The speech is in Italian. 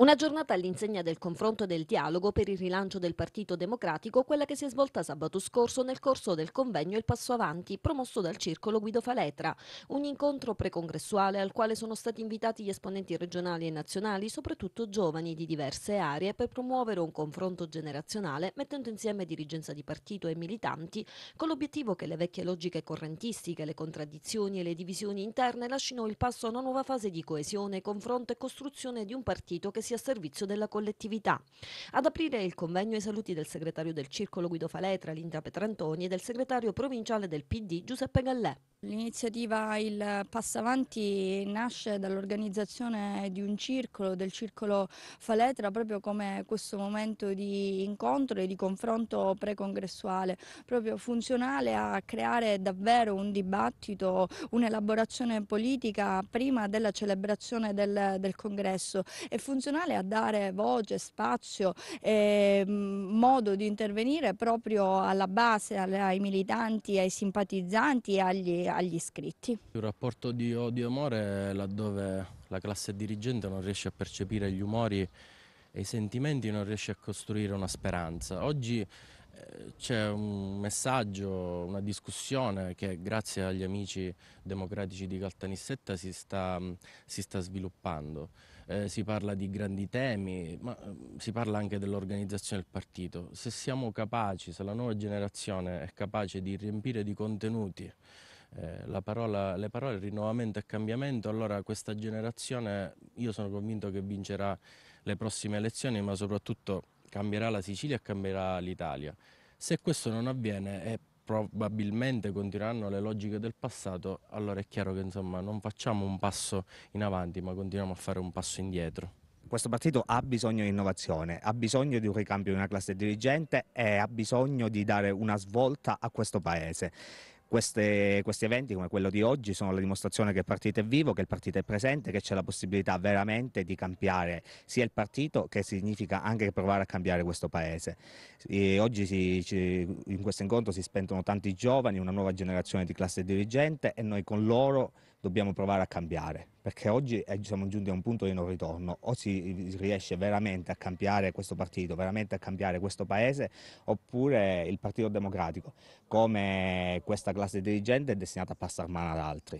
Una giornata all'insegna del confronto e del dialogo per il rilancio del Partito Democratico, quella che si è svolta sabato scorso nel corso del convegno Il Passo Avanti, promosso dal Circolo Guido Faletra. Un incontro precongressuale al quale sono stati invitati gli esponenti regionali e nazionali, soprattutto giovani di diverse aree, per promuovere un confronto generazionale mettendo insieme dirigenza di partito e militanti, con l'obiettivo che le vecchie logiche correntistiche, le contraddizioni e le divisioni interne lasciano il passo a una nuova fase di coesione, confronto e costruzione di un partito che si messi a servizio della collettività. Ad aprire il convegno i saluti del segretario del Circolo Guido Faletra, Linda Petrantoni e del segretario provinciale del PD Giuseppe Gallè. L'iniziativa Il Passavanti nasce dall'organizzazione di un circolo, del circolo Faletra, proprio come questo momento di incontro e di confronto precongressuale, proprio funzionale a creare davvero un dibattito, un'elaborazione politica prima della celebrazione del, del congresso e funzionale a dare voce, spazio e mm, modo di intervenire proprio alla base, ai militanti, ai simpatizzanti, agli agli iscritti. Un rapporto di odio-amore e laddove la classe dirigente non riesce a percepire gli umori e i sentimenti, non riesce a costruire una speranza. Oggi eh, c'è un messaggio, una discussione che grazie agli amici democratici di Caltanissetta si sta, mm, si sta sviluppando. Eh, si parla di grandi temi, ma mm, si parla anche dell'organizzazione del partito. Se siamo capaci, se la nuova generazione è capace di riempire di contenuti eh, parola, le parole rinnovamento e cambiamento, allora questa generazione io sono convinto che vincerà le prossime elezioni, ma soprattutto cambierà la Sicilia e cambierà l'Italia. Se questo non avviene e probabilmente continueranno le logiche del passato, allora è chiaro che insomma, non facciamo un passo in avanti, ma continuiamo a fare un passo indietro questo partito ha bisogno di innovazione, ha bisogno di un ricambio di una classe dirigente e ha bisogno di dare una svolta a questo paese queste, questi eventi come quello di oggi sono la dimostrazione che il partito è vivo, che il partito è presente, che c'è la possibilità veramente di cambiare sia il partito che significa anche provare a cambiare questo paese. E oggi si, in questo incontro si spentono tanti giovani, una nuova generazione di classe dirigente e noi con loro dobbiamo provare a cambiare, perché oggi eh, siamo giunti a un punto di non ritorno, o si riesce veramente a cambiare questo partito, veramente a cambiare questo paese, oppure il Partito Democratico, come questa classe dirigente, è destinata a passare mano ad altri.